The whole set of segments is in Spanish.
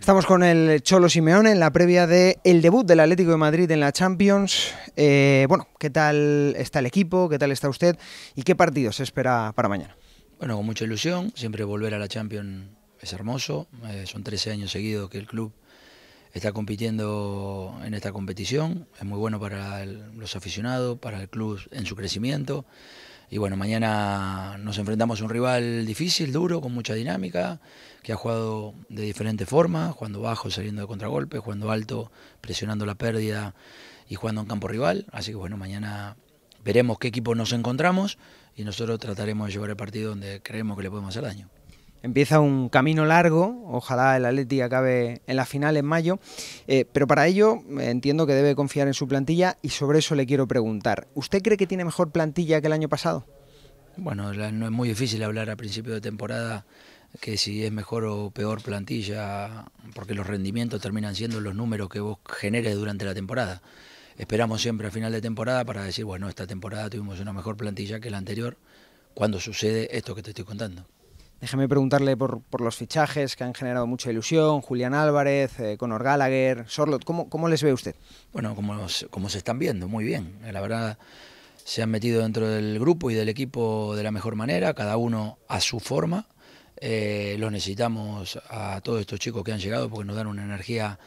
Estamos con el Cholo Simeone en la previa de el debut del Atlético de Madrid en la Champions. Eh, bueno, ¿qué tal está el equipo? ¿Qué tal está usted? ¿Y qué partido se espera para mañana? Bueno, con mucha ilusión. Siempre volver a la Champions es hermoso. Eh, son 13 años seguidos que el club está compitiendo en esta competición. Es muy bueno para los aficionados, para el club en su crecimiento. Y bueno, mañana nos enfrentamos a un rival difícil, duro, con mucha dinámica, que ha jugado de diferentes formas, jugando bajo, saliendo de contragolpe, jugando alto, presionando la pérdida y jugando en campo rival. Así que bueno, mañana veremos qué equipo nos encontramos y nosotros trataremos de llevar el partido donde creemos que le podemos hacer daño. Empieza un camino largo, ojalá el Atleti acabe en la final en mayo, eh, pero para ello eh, entiendo que debe confiar en su plantilla y sobre eso le quiero preguntar. ¿Usted cree que tiene mejor plantilla que el año pasado? Bueno, no es muy difícil hablar a principio de temporada que si es mejor o peor plantilla, porque los rendimientos terminan siendo los números que vos generes durante la temporada. Esperamos siempre a final de temporada para decir, bueno, esta temporada tuvimos una mejor plantilla que la anterior, cuando sucede esto que te estoy contando. Déjeme preguntarle por, por, los fichajes que han generado mucha ilusión, Julián Álvarez, eh, Conor Gallagher, Sorlot, ¿cómo, les ve usted? Bueno, como, como se están viendo, muy bien. Eh, la verdad, se han metido dentro del grupo y del equipo de la mejor manera, cada uno a su forma. Eh, los necesitamos a todos estos chicos que han llegado porque nos dan una energía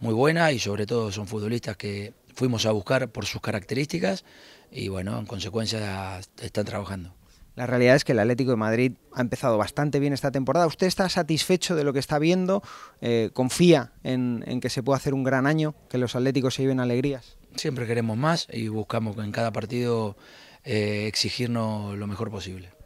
muy buena y sobre todo son futbolistas que fuimos a buscar por sus características y bueno, en consecuencia están trabajando. La realidad es que el Atlético de Madrid ha empezado bastante bien esta temporada. ¿Usted está satisfecho de lo que está viendo? Eh, ¿Confía en, que se pueda hacer un gran año? ¿Que los Atléticos se lleven alegrías? Siempre queremos más y buscamos en cada partido eh, exigirnos lo mejor posible.